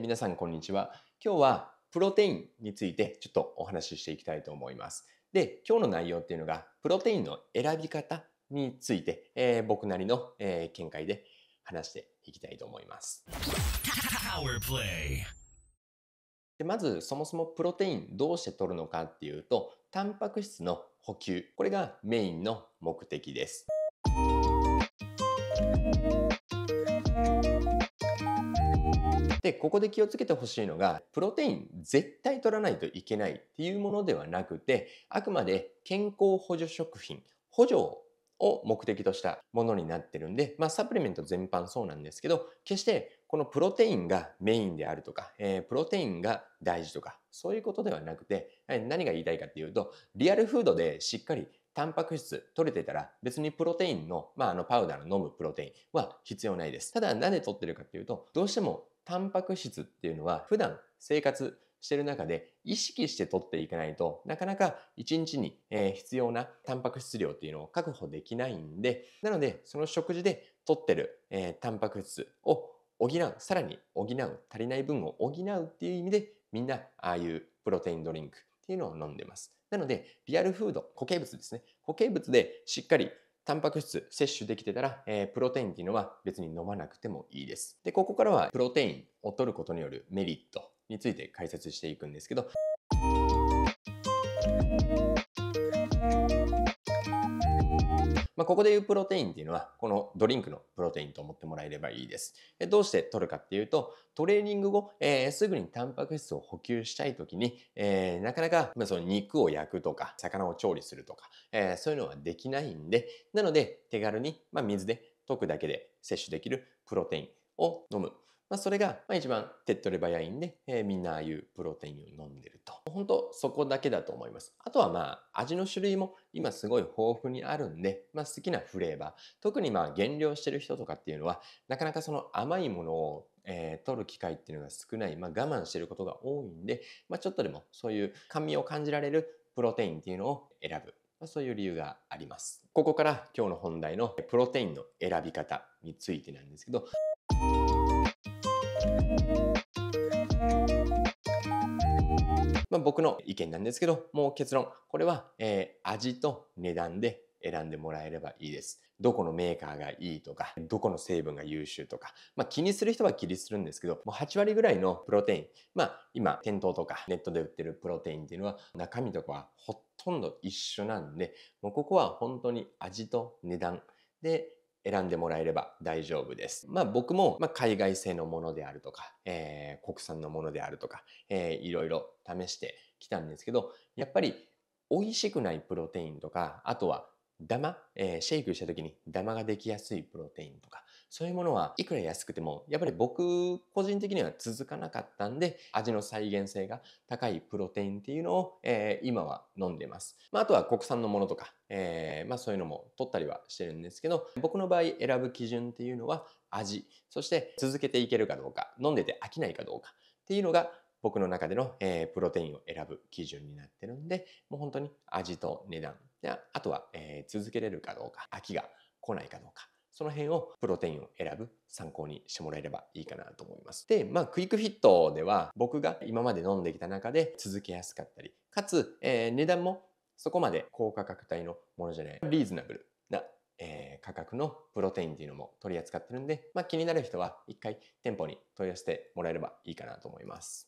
皆さんこんにちは今日はプロテインについてちょっとお話ししていきたいと思いますで今日の内容っていうのがプロテインの選び方について、えー、僕なりの、えー、見解で話していきたいと思いますでまずそもそもプロテインどうして取るのかっていうとタンパク質の補給これがメインの目的ですで、ここで気をつけてほしいのが、プロテイン絶対取らないといけないっていうものではなくて、あくまで健康補助食品、補助を目的としたものになってるんで、まあ、サプリメント全般そうなんですけど、決してこのプロテインがメインであるとか、えー、プロテインが大事とか、そういうことではなくて、何が言いたいかっていうと、リアルフードでしっかりタンパク質取れてたら別にプロテインの、まあ、あのパウダーの飲むプロテインは必要ないです。ただ、なで取ってるかっていうと、どうしてもタンパク質っていうのは普段生活してる中で意識して取っていかないとなかなか1日に必要なタンパク質量っていうのを確保できないんでなのでその食事で取ってる、えタンパク質を補うさらに補う足りない分を補うっていう意味でみんなああいうプロテインドリンクっていうのを飲んでますなのでリアルフード固形物ですね固形物でしっかりタンパク質摂取できてたら、えー、プロテインっていうのは別に飲まなくてもいいです。で、ここからはプロテインを取ることによるメリットについて解説していくんですけど、まあ、ここでいうプロテインっていうのは、このドリンクのプロテインと思ってもらえればいいです。えどうして取るかっていうと、トレーニング後、えー、すぐにタンパク質を補給したい時に、えー、なかなか、まあ、その肉を焼くとか、魚を調理するとか、えー、そういうのはできないんで、なので手軽に、まあ、水で溶くだけで摂取できるプロテイン。を飲む。まあ、それが一番手っ取り早いんで、えー、みんなああいうプロテインを飲んでると。本当そこだけだと思います。あとはまあ味の種類も今すごい豊富にあるんで、まあ、好きなフレーバー。特にまあ減量してる人とかっていうのはなかなかその甘いものをえー、取る機会っていうのが少ない、まあ、我慢してることが多いんで、まあ、ちょっとでもそういう甘味を感じられるプロテインっていうのを選ぶ、まあ、そういう理由があります。ここから今日の本題のプロテインの選び方についてなんですけどまあ、僕の意見なんですけど、もう結論。これは、えー、味と値段で選んでもらえればいいです。どこのメーカーがいいとか、どこの成分が優秀とか、まあ気にする人は気にするんですけど、もう8割ぐらいのプロテイン、まあ今店頭とかネットで売ってるプロテインっていうのは中身とかはほとんど一緒なんで、もうここは本当に味と値段で選んでもらえれば大丈夫です。まあ僕も、まあ、海外製のものであるとか、えー、国産のものであるとか、えー、いろいろ試してきたんですけど、やっぱり美味しくないプロテインとか、あとはダマ、えー、シェイクした時にダマができやすいプロテインとか、そういうものはいくら安くてもやっぱり僕個人的には続かなかったんで味の再現性が高いプロテインっていうのを、えー、今は飲んでます、まあ、あとは国産のものとか、えー、まあ、そういうのも取ったりはしてるんですけど僕の場合選ぶ基準っていうのは味そして続けていけるかどうか飲んでて飽きないかどうかっていうのが僕の中での、えー、プロテインを選ぶ基準になってるんでもう本当に味と値段であとは、えー、続けれるかどうか飽きが来ないかどうかその辺をプロテインを選ぶ参考にしてもらえればいいかなと思います。で、まあ、クイックフィットでは僕が今まで飲んできた中で続けやすかったり、かつ、えー、値段もそこまで高価格帯のものじゃない、リーズナブルな、えー、価格のプロテインっていうのも取り扱ってるんで、まあ、気になる人は一回店舗に問い合わせてもらえればいいかなと思います。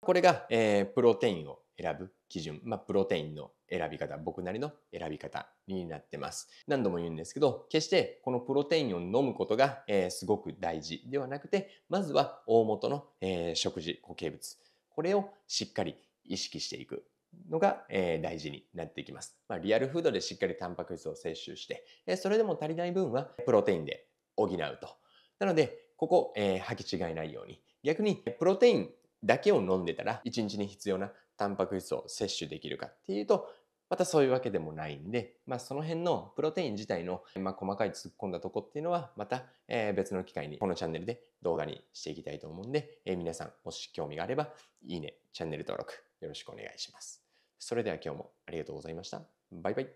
これが、えー、プロテインを選ぶ基準、まあ、プロテインの選び方、僕なりの選び方になってます。何度も言うんですけど、決してこのプロテインを飲むことが、えー、すごく大事ではなくて、まずは大元の、えー、食事、固形物、これをしっかり意識していくのが、えー、大事になっていきます。まあ、リアルフードでしっかりタンパク質を摂取して、えそれでも足りない分はプロテインで補うと。なので、ここ、えー、履き違えないように。逆に、プロテインだけを飲んでたら、1日に必要なタンパク質を摂取できるかっていうと、またそういうわけでもないんで、まあ、その辺のプロテイン自体の、まあ、細かい突っ込んだとこっていうのは、また、え別の機会に、このチャンネルで動画にしていきたいと思うんで、え皆さん、もし興味があれば、いいね、チャンネル登録、よろしくお願いします。それでは今日もありがとうございました。バイバイ。